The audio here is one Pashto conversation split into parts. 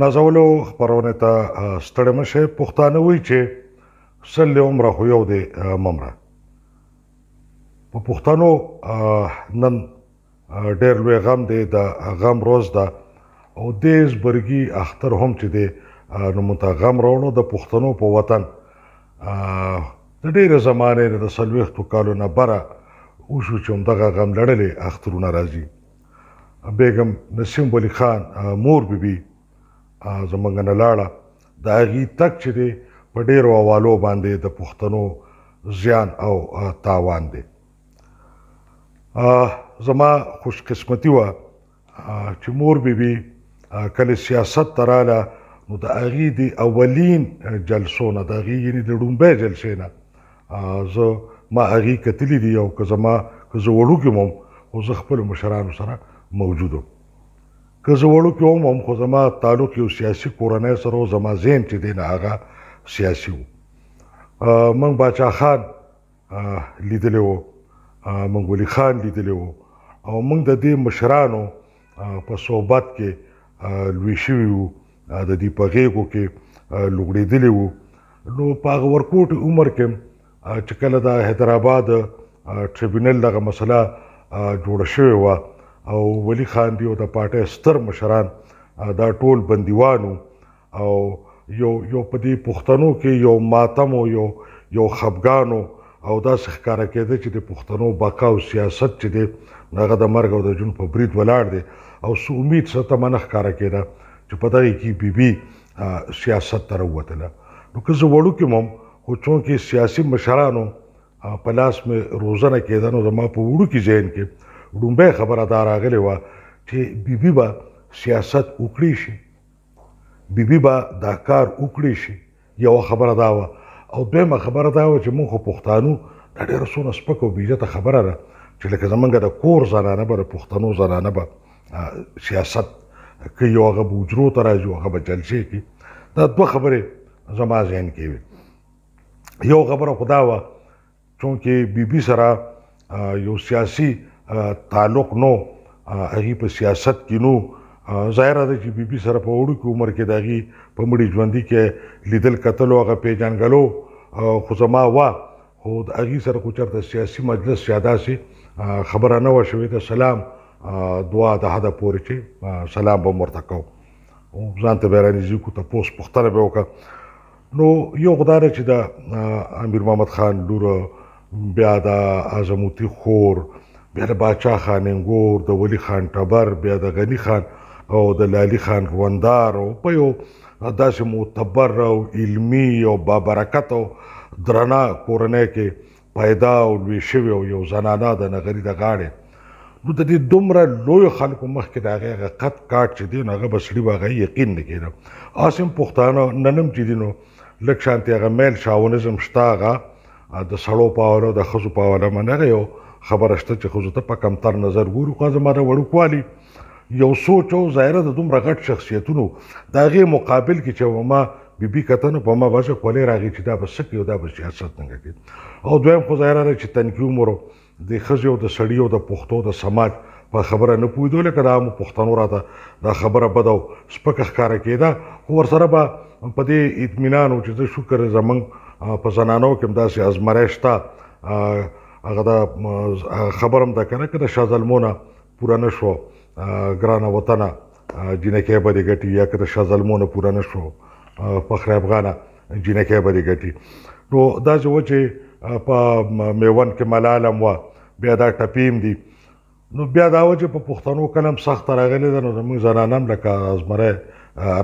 نازولو خبرونه ته ستړم شه پښتانه وی چې سل عمره خو یو دی ممره په پښتنو نن ډېر لوی غم دی د غم روز ده او دیس برګي اختر هم چې دی نو مونته غم راوړو د پښتنو په وطن د ډېر زمانه د سلويختو کالو نه بره او شو چې دغه غم لړلې اخترونه راځي بیگم نسیم ولی خان مور بیبي بی زمونږ نه لاړه دا هی تک چې دی په ډیرو حوالو باندې د پښتنو زیان او تاوان دی زما خوشقسمتي و چې مور بیبي کله سیاست تراله نو د اغي دی اولین جلسونه د اغي یعنی د ډومبه جلسې نه زه ما اغي کتلی دی او که زما که زه وړو کې مم او زه خپل مشرانو سره موجودم که زه وړوکی وم هم خو زما تعلق یو سیاسي کورنۍ سره و زما ذهن چې دی نه هغه سیاسي و موږ باچا خان لیدلی و موږ ولي خان لیدلی و او موږ د دې مشرانو په صحبت کې لوی شوي وو د دې په غېږو کې لوګړېدلی وو نو په هغه ورکوټ عمر کې چې کله د حیدرآباد ټریبیونل دغه مسله جوړه شوې وه او ولی خان دی او د پارټۍ ستر مشران دا ټول بندیوانو او یو یو په دې پښتنو کې یو ماتم او یو یو خفګانو او دا ښکارا کېده چې د پښتنو بقا او سیاست چې دی هغه د مرګ او د جون په برید ولاړ دی او سو امید څه ته منخ کارا کېده چې په دغه کې بي بي سیاست تر وته نو که زه وړو کې مم خو چون کې سیاسي مشرانو په لاس مې روزنه کېدنو زما په وړو کې ذهن کې لومبه خبره دا راغلی و چې بیبي به سیاست وکړي شي بیبي به دا کار وکړي شي یو خبره دا و او دویمه خبره دا و چې موږ پښتانو دا ډېر سونه سپکو بیجته خبره ده چې لکه زمونږ د کور زنانه به پښتنو زنانه به سیاست کوي یو هغه به وجرو ته راځي هغه به جلسې کوي دا دوه خبرې زما ذهن کې وي یو خبره خدا وه چونکې بیبي سره یو سیاسي تعلق نو هغه په سیاست کې نو ظاهر ده چې بي بي سره په وړو کې عمر کې داغي په مړي ژوندۍ کې لیدل قتل او هغه پیژنګلو خو زما وا خو د هغه سره کو چرته سیاسي مجلس یادا سي خبره نه وشوي ته سلام دعا د هدا پورې چې سلام به مرتکو ځان ته بیرانیږي کو ته پوس پختره به وکړه نو یو غدار چې د امیر محمد خان لور بیا د اعظموتی خور بیا د باچا خان انګور د ولی خان ټبر بیا د غنی خان او د لالي خان غوندار او په یو داسې معتبر او علمي او بابرکت او درنا کورنۍ کې پیدا او لوی شوی او یو زنانه د نغری د غاړې نو د دې دومره لوی خلکو مخ کې دا غیغه قط کاټ چې دی هغه بسړي واغې یقین نه کېده اسیم پښتانه ننم چې دینو لک شانتي هغه میل شاونزم شتاغه د سړو پاور او د خزو پاور منغه یو خبره شته چې خو ته په کمتر نظر ګورو خو زما د وړوکوالي یو سوچ او ظاهره د دومره غټ شخصیتونو د هغې مقابل کې چې ما بیبي کتنو په ما باشه کولې راغی چې دا به څه کوي دا به سیاست څنګه کوي او دویم خو ظاهره ده چې تنکیو مرو د ښځې او د سړي او د پښتو د سماج په خبره نه پوهېدو لکه دا مو پښتنو راته دا خبره بد او سپکه ښکاره کېده خو ورسره به په دې اطمینان و چې زه شکر زمونږ په زنانو کې هم داسې ازمرایش شته هغه دا خبرم ده کنه کړه شازلمونه پورا نشو ګران وطن جنکه به دې ګټي یا کړه شازلمونه پورا نشو فخر افغانه جنکه به دې ګټي نو دا چې وچه په میوند کې ملالم و بیا دا ټپیم دي نو بیا دا و چې په پښتنو کلم سخت راغلي د زموږ زنانم لکه ازمره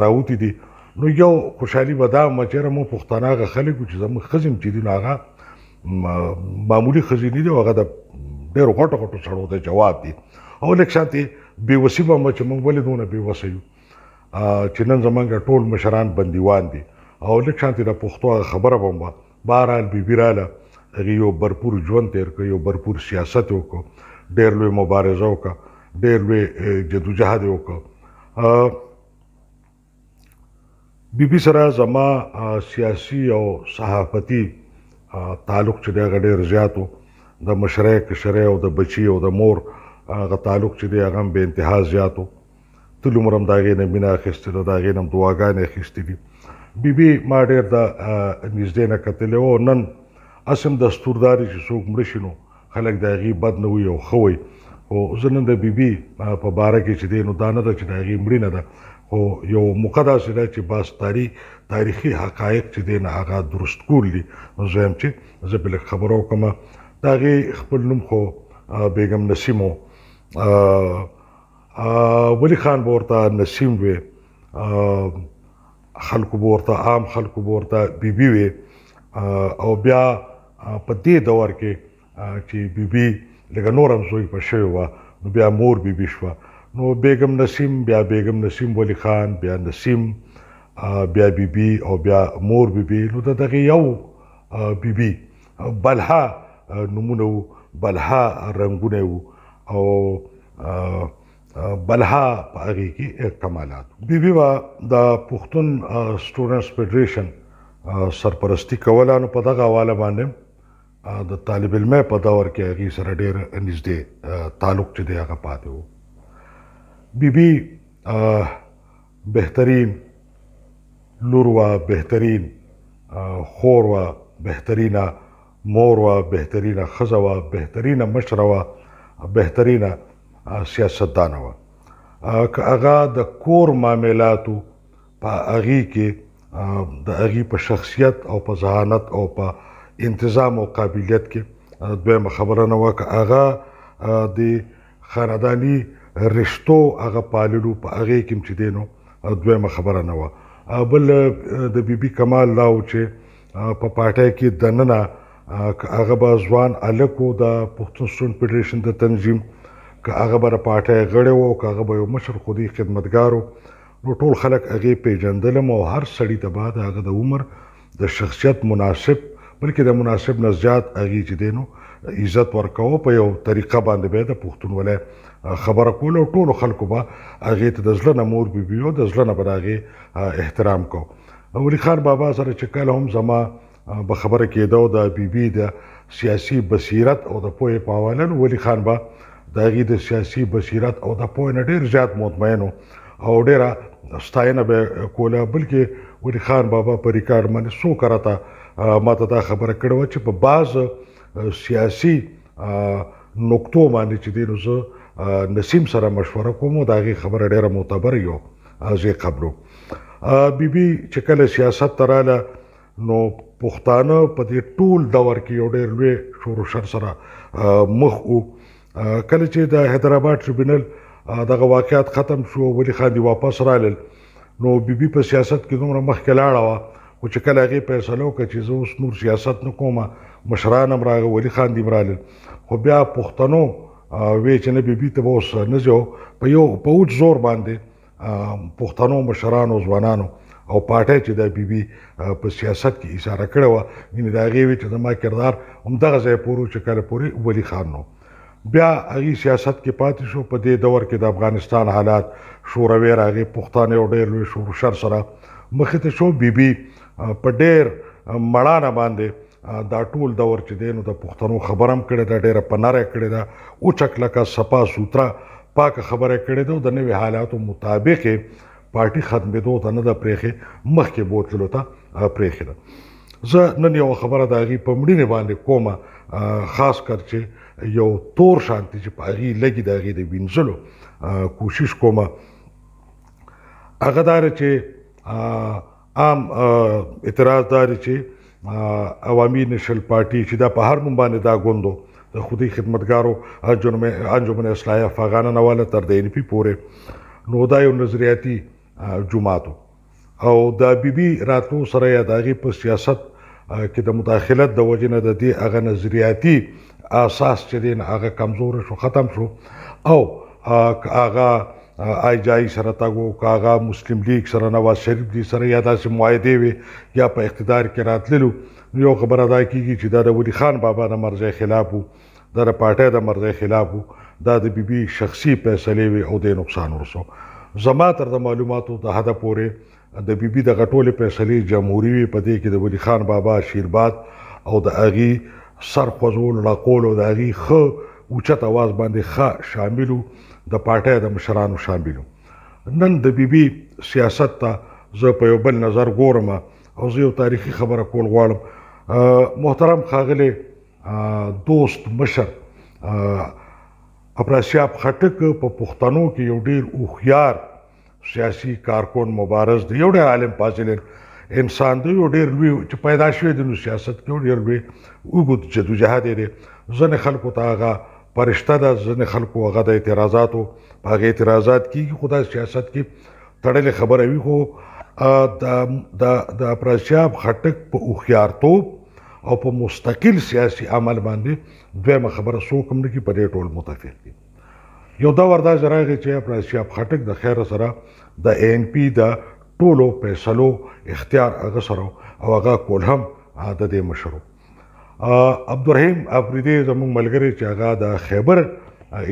راوتی دي نو یو خوشحالي به دا مچره مو پښتناغه خلکو چې زموږ خزم چې دي ناغه معمولی خزینی دی هغه د ډیرو غټو غټو سړو ته جواب دی او لیک شانتي بې وسی به مچ مونږ ولې دونه بې وسی یو چې نن زمونږ ټول مشران بندیوان دي او لیک شانتي د پښتو خبره بمبا بهرال بي بیراله یو برپور ژوند تیر کوي یو برپور سیاست وکړو ډیر لوی مبارزه وکړه ډیر لوی جدوجہد وکړه بي بي سره زما سیاسي او صحافتي تعلق چې دی هغه ډېر زیاتو د مشره کشره او د بچي او د مور هغه تعلق چې دی هغه به انتها زیاتو ټول عمرم داغه نه مینا اخیستل داغه نه دعاګانې اخیستې دي بي بي ما ډېر د نږدې نه کتلې او نن اسم د ستورداري چې څوک مړ شینو خلک داغي بد نه وي او خوي او زنن د بي بي په باره کې چې دی نو دانه د چې داغي مړینه ده دا خو یو مقدر سره چې باس تاریخ تاریخي حقایق چې دین هغه درست کول دي زم چې زه بل خبرو کوم دا غي خپل نوم خو بیگم نسیمو ا ولی خان بورتا نسیم وی خلکو بورتا عام خلکو بورتا بی بی وی او بیا په دې دور کې چې بی بی لکه نورم زوی په شوی و نو بیا مور بی بی شوه نو بیگم نسیم بیا بیگم نسیم ولی خان بیا نسیم بیا بیبي بی او بیا مور بیبي بی نو دغه یو بیبي بلها نمونه وو بلها رنگونه وو او بلها په هغه کې کمالات بیبي وا د پښتون سټوډنټس فدریشن سرپرستی کوله نو په دغه حواله باندې د طالب علم په دور کې هغه سره ډېر نږدې تعلق چې دی هغه پاتې وو بیبي بهترین لور و بهترین خور و بهترینه مور و بهترینه خزه و بهترینه مشره و بهترینه سیاستدانه و که هغه د کور معاملاتو په هغه کې د هغه په شخصیت او په ذهانت او په انتظام او قابلیت کې دویمه خبره نه و که هغه د خاندانی رښتو هغه پاللو په هغه کې چې دینو دویمه خبره نه و بل د بیبي کمال لاو چې په پټه کې دننه هغه به ځوان الکو د پښتون سټون فدریشن د تنظیم که هغه بر پټه غړی وو که هغه به یو مشر خودي خدمتګارو نو ټول خلک هغه پیژندلم او هر سړی ته بعد هغه د عمر د شخصیت مناسب بلکې د مناسب نزجات هغه چې دینو عزت ورکوه په یو طریقه باندې به د پښتونولۍ خبره کول او ټول خلکو به هغه ته د ځلنه مور بیبیو د ځلنه براغه احترام کو ولی خان بابا سره چې کله هم زما به خبره کېدو د بیبي د سیاسي بصیرت او د پوهې په حوالن ولی خان با د غي د سیاسي بصیرت او د پوهې نډیر زیات مطمئنو او ډیره ستاینه به کوله بلکې ولی خان بابا په ریکارډ باندې سو کرا تا ماته دا خبره کړو چې په باز سیاسي نقطو باندې چې دینو زه نسیم سره مشوره کوم دا غي خبره ډیره معتبر یو ازي قبرو بي بي چې کله سیاست تراله نو پښتانه په دې ټول دور کې یو ډېر لوی شورو شر سره مخ او کله چې د حیدرآباد ټریبینل دغه واقعیت ختم شو ولی خان دی واپس رالل نو بي بي په سیاست کې دومره مخ کې لاړه و او چې کله هغه فیصله وکړه چې زه اوس نور سیاست نه کومه مشران هم راغله ولی خان دي مراله خو بیا پښتنو وی چې نه بیبي ته اوس نه جو په یو په اوج زور باندې پښتنو مشرانو ځوانانو او پاټه چې د بیبي په سیاست کې اشاره کړې و مینه دا غوي چې زما کردار هم دغه ځای پورو چې کله پوری ولی خان نو بیا هغه سیاست کې پاتې شو په دې دور کې د افغانستان حالات شوروي راغی پښتانه یو ډېر لوی شور شر سره مخ ته شو بیبي په ډېر مړانه باندې دا ټول دور چې دینو د پښتنو خبرم کړي دا ډیره پناره کړي دا او چکلکا صفا سوترا پاک خبره کړي دا د نوې حالاتو مطابق پارټي ختمېدو ته نه د پرېخه مخکې بوتلو ته پرېخه ده زه نن یو خبره دا غي پمړینه باندې کومه خاص کر چې یو تور شانتي چې پاري لګي دا غي د وینځلو کوشش کومه هغه دار چې عام اعتراض دار چې عوامي نشل پارټي چې دا په هر نوم باندې دا غوندو د خودي خدمتګارو انجمن اصلاحي افغانان والا تر د ان پی پورې نو دا یو نظریاتي جماعتو او دا بيبي راتو سره یا داغي په سیاست کې د مداخلت د وجنه د دې اغه نظریاتي اساس چې دین هغه کمزور شو ختم شو او هغه آیجای سره تاګو کاغه مسلم لیگ سره نواز شریف دي سره یا داسې معاهده وي یا په اقتدار کې راتللو یو خبره دا کیږي چې دا د ولی خان بابا د مرزه خلاف وو دا د پټه د مرزه خلاف وو دا د بیبي شخصي فیصلې وي او د نقصان ورسو زما تر د معلوماتو د هدا پورې د بیبي د غټولې فیصلې جمهوریت په دې کې د ولی خان بابا شیرباد او د اغي سر خوځول نقول او د اغي خ اوچت आवाज باندې خ شاملو د پارټۍ د مشرانو شامل نن د بیبي سیاست ته زه په یو بل نظر ګورم او زه یو تاریخي خبره کول غواړم محترم خاغلی دوست مشر ابراسیاب خټک په پښتنو کې یو ډیر اوخيار سیاسي کارکون مبارز دی یو ډیر عالم فاضل انسان دی یو ډیر لوی چې پیدا شوی د سیاست کې ډیر لوی وګت جدوجہد لري ځنه خلکو ته هغه پرشته د ځنې خلکو هغه د اعتراضاتو په هغه اعتراضات کې خدای سیاست کې تړلې خبره وی خو د د پرشاب خټک په اوخيارتوب او په مستقل سیاسي عمل باندې دویمه خبره سو کوم نه کې پرې ټول متفق دي یو دا وردا ځراغه چې پرشاب خټک د خیر سره د ان پی د ټولو فیصلو اختیار هغه سره او هغه کول هم عادت مشروع عبدالرحیم افریدی زموږ ملګری چې هغه د خیبر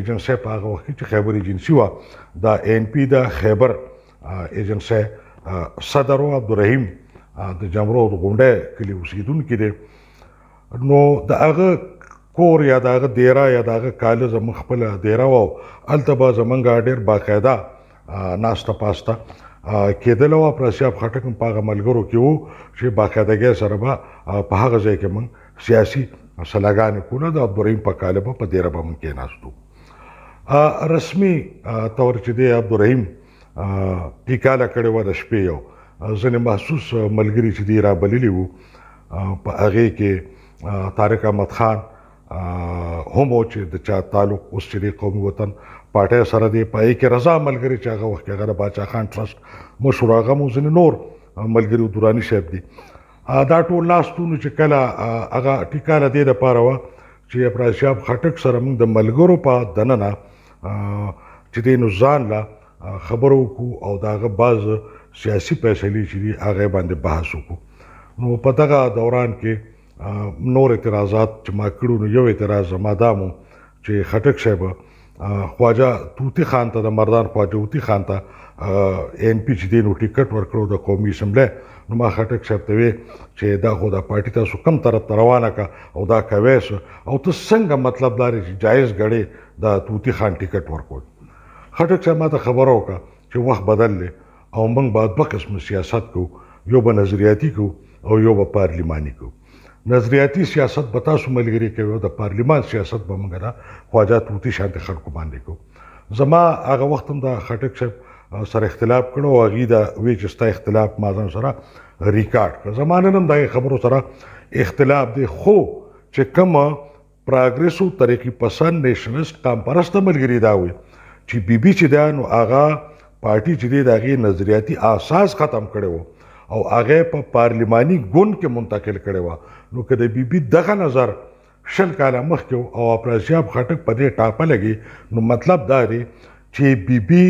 ایجنسی په هغه وخت چې خیبر ایجنسی و د ان پی د خیبر ایجنسی صدر او عبدالرحیم د جمرو د غونډه کلی اوسیدونکو دی نو د هغه کور یا د هغه دیرا یا د هغه کالج زموږ خپل دیرا و التبا زمونږ ډیر باقاعده ناشته پاسته کېدل او پرسیاب خټک په هغه ملګرو کې وو چې باقاعدګي سره په هغه ځای کې مونږ سیاسي سلاګانې کوله د عبدالرحیم په کالبه په ډیره به مونږ کې ناشتو رسمي تور چې د عبدالرحیم ټیکاله کړي و د شپې یو ځنې محسوس ملګری چې دی را بللی وو په هغه کې طارق احمد خان هم او چې د چا تعلق اوس چې قوم وطن پټه سره دی پای کې رضا ملګری چې هغه وخت هغه باچا خان ټرست مشوراغه مو ځنې نور ملګری دورانی شپ دی دا ټول لاستونو چې کله هغه ټیکاله دی د پاره وا چې پرشاب خټک سره موږ د ملګرو په دننه چې دین ځان لا خبرو کو او داغه باز سیاسي فیصله چې هغه باندې بحث وکړو نو په دغه دوران کې نور اعتراضات چې ما کړو نو یو اعتراض ما دامو چې خټک صاحب خواجه توتی خان ته د مردان خواجه توتی خان ته ان پی چې دینو ټیکټ ورکړو د قومي اسمبلی نو ما خټک صاحب ته وی چې دا خو دا پارټي تاسو کم طرف ته روانه کا او دا کويس او ته څنګه مطلب دار چې جایز غړې دا توتی خان ټیکټ ورکول خټک صاحب ما ته خبر وکړه چې وخت بدل لې او موږ بعد په قسم سیاست کو یو به نظریاتي کو او یو به پارلماني کو نظریاتي سیاست به تاسو ملګری کوي د پارلمان سیاست به موږ نه خواجه توتی شانت خلکو باندې کو زما هغه وخت هم د خټک صاحب سره اختلاف کړو او غي دا وی چې ستا اختلاف ما ځان سره ریکارډ کړ زمانه نن دا خبرو سره اختلاف دی خو چې کوم پراګریسو طریقې پسند نېشنلست قام پرسته ملګری دا وي چې بي بي چې دا نو آغا پارټي چې دی داغي نظریاتي اساس ختم کړو او هغه په پا پارلماني ګوند کې منتقل کړو نو کده بي بي دغه نظر شل کاله مخکې او اپراسیاب خټک په دې ټاپه لګي نو مطلب دا دی چې بي بي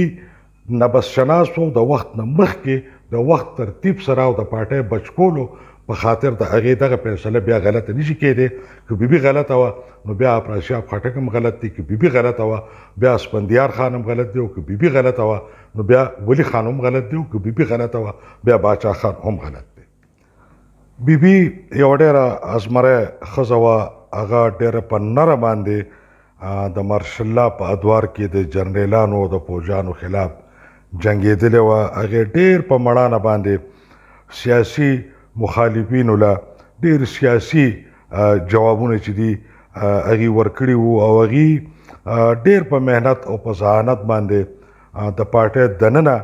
نبس شناسو د وخت نه مخکې د وخت ترتیب سره او د پټه بچکولو په خاطر د هغه دغه فیصله بیا غلطه نشي کېده ک بیبي غلطه و نو بیا پرشاب خټکم غلط دي ک بیبي غلطه و بیا سپندیار خانم غلط دی او ک بیبي غلطه و نو بیا ولی خانم غلط دی او ک بیبي غلطه و بیا باچا خان هم غلط دی بیبي یو ډېر ازمره خزوا هغه ډېر په نره باندې د مارشل الله په ادوار کې د جنرالانو او د فوجانو خلاف جنگیدلې وه هغې ډېر په مړانه باندې سیاسي مخالفینو له ډېر سیاسي جوابونه چې دي هغې ورکړي وو او هغې ډېر په مهنت او په ذهانت باندې د پارټۍ دننه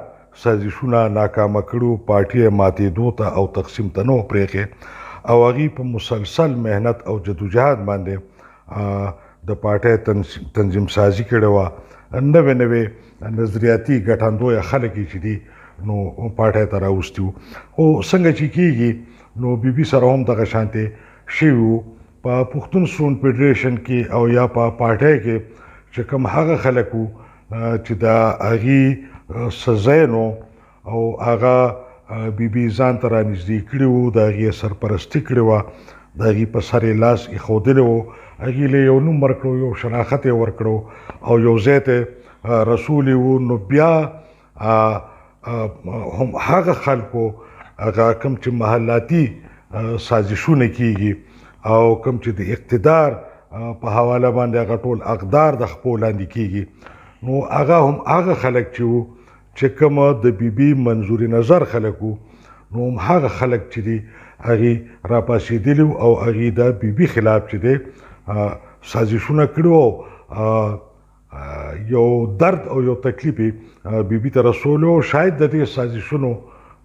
سازشونه ناکامه کړو پارټي ماتېدو ته او تقسیم ته نو پرېخې او هغه په مسلسل مهنت او جدوجہد باندې د پارټي تنظیم سازي کړو نوې نوې نظریاتي ګټاندوی خلک چې دي نو پاټه تر اوستیو او څنګه چې کیږي نو بي بي سره هم دغه شانته شیو په پښتون سون فدریشن کې او یا په پاټه کې چې کوم هغه خلکو چې دا هغه سزاینو او هغه بيبي ځان تر نږدې کړیو دا هغه سرپرستی کړیو دغه په سر لاس یې خودل وو هغه له یو نوم ورکړو یو شناخت ورکړو او یو زیته رسول وو نو بیا هم هغه خلکو هغه کم چې محلاتي سازشونه کیږي او کم چې د اقتدار په حواله باندې هغه ټول اقدار د خپلاندې کیږي نو هغه هم هغه خلک چې وو چې کوم د بیبي بی منظوري نظر خلکو نو هم هغه خلک چې دي هغه را پاسېدلی او هغه د بیبي خلاف چې دی سازشونه کړو یو درد او یو تکلیف بیبي ته رسول او شاید د دې سازشونو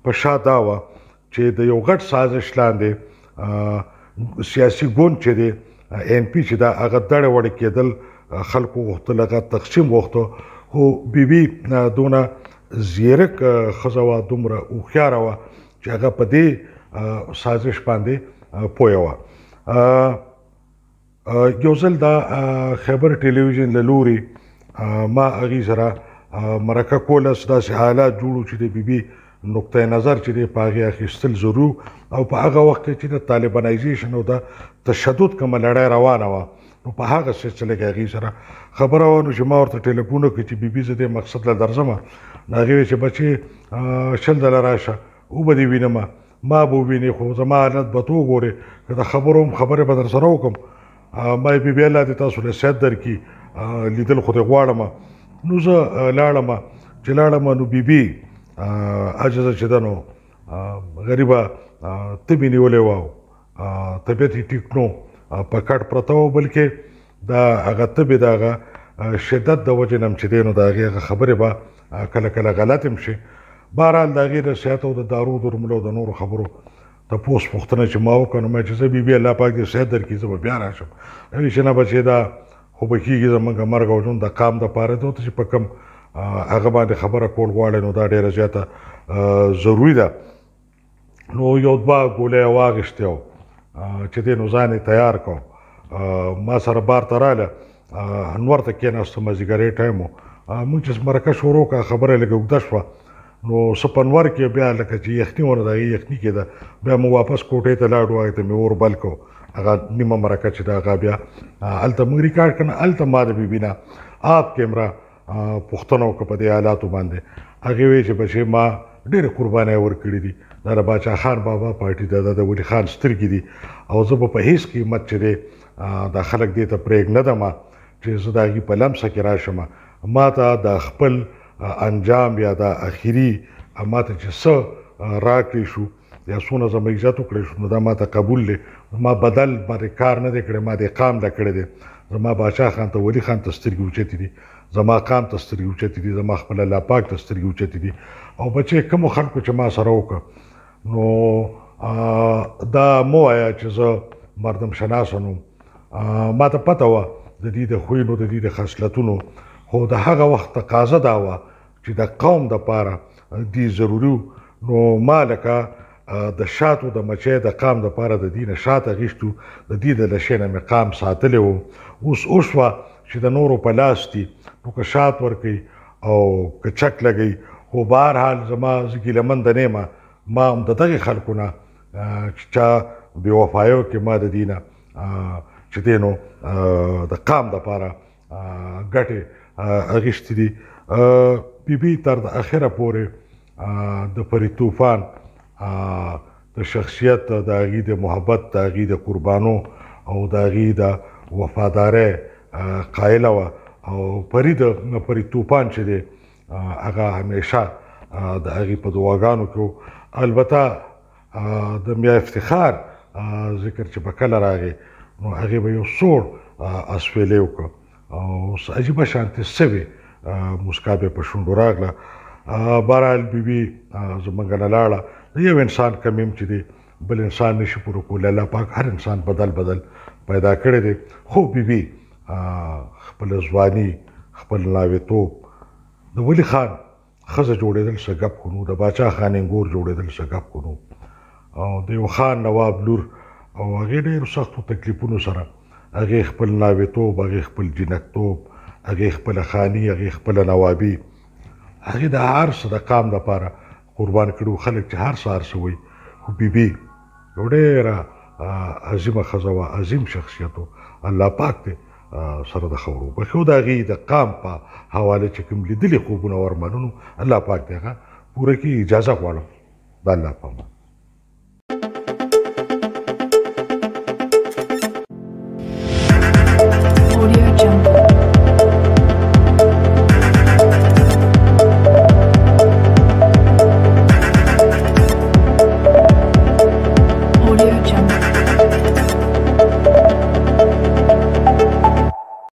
په شا دا و چې د یو غټ سازش لاندې سیاسي ګوند چې دی ان پی چې دا هغه دړه وړ کېدل خلکو غوښتل هغه تقسیم غوښتو خو بیبي دونه زیرک خزوا دومره او خیاره و چې هغه په دې سازش باندې پویوه یو ځل دا خبر ټلویزیون له لوري ما اغي سره مرکه کوله داسې حالات جوړو چې د بیبي نقطه نظر چې د پاغي اخیستل ضرو او په هغه وخت کې چې د طالبانایزیشن او د تشدد کوم لړۍ روانه وه نو په هغه سلسله کې غي سره خبره و نو چې ما ورته ټلیفون وکړ چې بيبي زه د مقصد له درځم ناغي چې بچي شل دل راشه او به دی وینم ما به ویني خو زما عادت به تو وګورې که د خبرو هم خبرې به درسره وکړم ما یې بیا الله دې تاسو نصیحت درکړي لیدل خو دې غواړم نو زه لاړم چې لاړم نو بیبي عاجزه چې ده نو غریبه ته مې نیولې وه طبیعت یې ټیک نو په کټ پرته و بلکې دا هغه تبې د هغه شدت د وجې نه هم چې دی نو د هغې خبرې به کله کله غلط هم شي بهرحال د هغې د صحت او د دارو د درملو د نورو خبرو د پوس پوښتنه چې ما وکړم چې زه بي بي الله پاک دې صحت درکړي زه به بیا راشم نو چې نه بچې دا خو به کېږي زمونږ مرګ او ژوند د قام د پاره ته چې په کوم هغه باندې خبره کول غواړي نو دا ډېره زیاته ضروری ده نو یو دوه ګولې واغشتې چې دې نو ځان تیار کو ما سره بار تراله انور ته کېناستم مزګری ټایمو مونږ چې مرکه شروع کا خبره لګوږ دښوه نو سپنور کې بیا لکه چې یخني ونه دا یخني کې دا بیا مو واپس کوټې ته لاړو هغه ته مې اور بل کو هغه نیمه مرکه چې دا هغه بیا الته مې ریکارډ کړه الته ما د بیبینا آپ کیمرا پښتنو کې په دې حالات باندې هغه وی چې بچي ما ډېر قربانې ور کړې دي دا د باچا خان بابا پارټي دا د ولی خان سترګې دي او زه په هیڅ قیمت چې دې دا خلک دې ته پرېګ نه دمه چې زه دا هی په لمسه کې راشم ما ته د خپل انجام یا د اخیری ماته چې څه راکړی شو یا څونه زما عزت وکړی شو نو دا ماته قبول لې ما بدل باندې کار نه کړې ما د قام د کړې دې زما بادشاہ خان ته ولی خان تسترګي اوچتې دي زما قام تسترګي اوچتې دي زما خپل لا پاک تسترګي اوچتې دي او بچې کوم خلکو چې ما سره وکړه نو دا مو آیا چې زه مردم شناسونو ما ته پته و د دې د خوینو د دې د خاصلتونو خو د هغه وخت تقاضا دا و چې د قوم د پاره دی ضروري نو مالکه د شاتو د مچې د قام د پاره د دینه شاته غشتو د دې د لشینه مقام ساتلو اوس اوسوا چې د نورو په لاس دي نو که شات ورکي او که چک لګي خو بهر حال زما زګی لمند نه ما ما هم دغه خلکو نه چې بي وفایو کې ما د دینه چې دینو د قام د پاره ګټه اغشتې دي بيبي تر د اخره پورې د پری طوفان د شخصیت د اغي د محبت د اغي د قربانو او د اغي د وفادارۍ قائله و او پری د پری طوفان چې دی هغه همیشه د اغي په دواګانو کې البته د میا افتخار ذکر چې په کله راغی نو هغه به یو سور اسویلې وکړه او عجیب شانتي سوي مسکا په پښوندو راغله بهرحال بیبي زمونږ نه لاړه یو انسان کمیم چې دی بل انسان نشي پوره کول الله پاک هر انسان بدل بدل پیدا کړی دی خو بیبي خپل ځواني خپل ناویتوب د ولی خان خزه جوړېدل سګب کو نو د باچا خان انګور جوړېدل سګب کو نو او د یو خان نواب لور او هغه ډېر سختو تکلیفونو سره هغه خپل ناویتوب هغه خپل جنکتوب هغه خپل خاني هغه خپل نوابي هغه د عرش د قام لپاره قربان کړو خلک چې هر سهار سوي خو بيبي ډېره عظیمه خزوه عظیم شخصیت الله پاک ته سره د خبرو په خو دا غي د قام په حواله چې کوم لیدلې خوبونه ورمنونو الله پاک دغه پوره کې اجازه غواړم د الله په امان Audio Jungle.